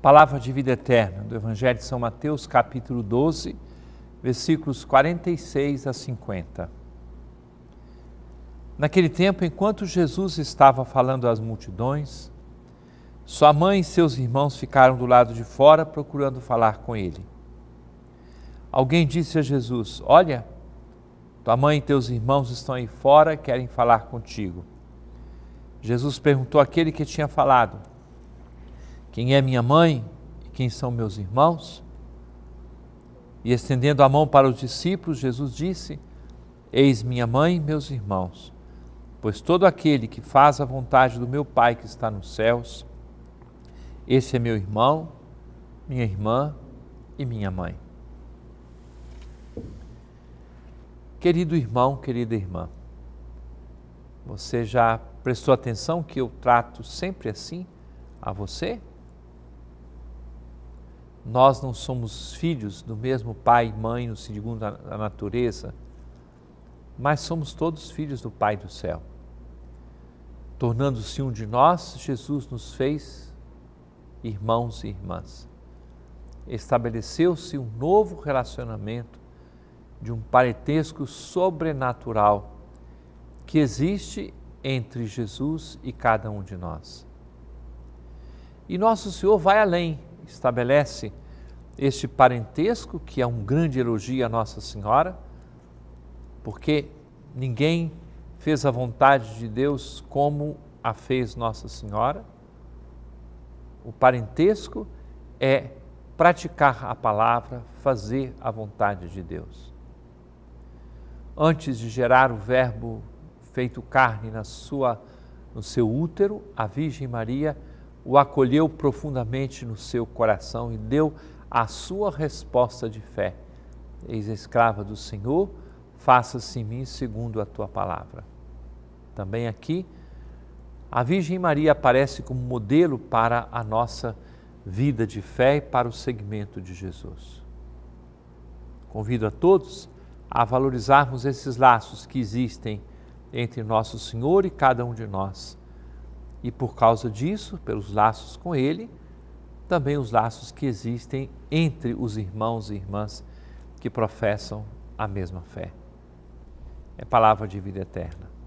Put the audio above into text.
Palavra de vida eterna do Evangelho de São Mateus, capítulo 12, versículos 46 a 50. Naquele tempo, enquanto Jesus estava falando às multidões, sua mãe e seus irmãos ficaram do lado de fora procurando falar com ele. Alguém disse a Jesus: Olha, tua mãe e teus irmãos estão aí fora, querem falar contigo. Jesus perguntou àquele que tinha falado: quem é minha mãe e quem são meus irmãos? E estendendo a mão para os discípulos, Jesus disse: Eis minha mãe e meus irmãos, pois todo aquele que faz a vontade do meu Pai que está nos céus, esse é meu irmão, minha irmã e minha mãe. Querido irmão, querida irmã, você já prestou atenção que eu trato sempre assim a você? nós não somos filhos do mesmo pai e mãe, segundo a natureza, mas somos todos filhos do Pai do céu. Tornando-se um de nós, Jesus nos fez irmãos e irmãs. Estabeleceu-se um novo relacionamento de um parentesco sobrenatural que existe entre Jesus e cada um de nós. E nosso Senhor vai além estabelece este parentesco, que é um grande elogio à Nossa Senhora, porque ninguém fez a vontade de Deus como a fez Nossa Senhora. O parentesco é praticar a palavra, fazer a vontade de Deus. Antes de gerar o Verbo feito carne na sua, no seu útero, a Virgem Maria o acolheu profundamente no seu coração e deu a sua resposta de fé. Eis a escrava do Senhor, faça-se em mim segundo a tua palavra. Também aqui, a Virgem Maria aparece como modelo para a nossa vida de fé e para o segmento de Jesus. Convido a todos a valorizarmos esses laços que existem entre nosso Senhor e cada um de nós e por causa disso, pelos laços com ele, também os laços que existem entre os irmãos e irmãs que professam a mesma fé. É palavra de vida eterna.